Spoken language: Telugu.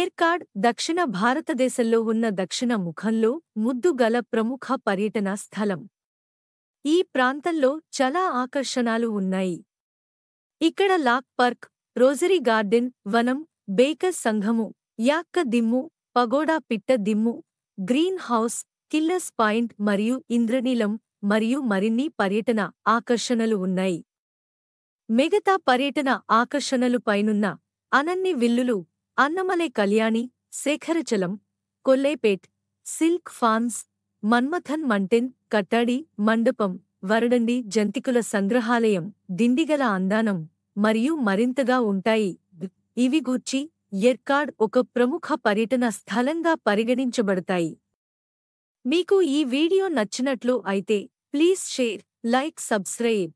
ఏర్కాడ్ దక్షిణ భారతదేశంలో ఉన్న దక్షిణ ముఖంలో ముద్దుగల ప్రముఖ పర్యటన స్థలం ఈ ప్రాంతంలో చాలా ఆకర్షణాలు ఉన్నాయి ఇక్కడ లాక్ పార్క్ రోజరీ గార్డెన్ వనం బేకర్ సంఘము యాక్క దిమ్ము పగోడా పిట్ట దిమ్ము గ్రీన్ హౌస్ కిల్లర్స్ పాయింట్ మరియు ఇంద్రనీలం మరియు మరిన్ని పర్యటన ఆకర్షణలు ఉన్నాయి మిగతా పర్యటన ఆకర్షణలు పైనున్న అనన్ని విల్లులు అన్నమలై కళ్యాణి శేఖరచలం కొల్లేపేట్ సిల్క్ ఫార్మ్స్ మన్మథన్ మంటెన్ కట్టాడి మండపం వరడండి జంతికుల సంగ్రహాలయం దిండిగల అందానం మరియు మరింతగా ఉంటాయి ఇవి గూర్చి ఎర్కాడ్ ఒక ప్రముఖ పర్యటన స్థలంగా పరిగణించబడతాయి మీకు ఈ వీడియో నచ్చినట్లు అయితే ప్లీజ్ షేర్ లైక్ సబ్స్క్రైబ్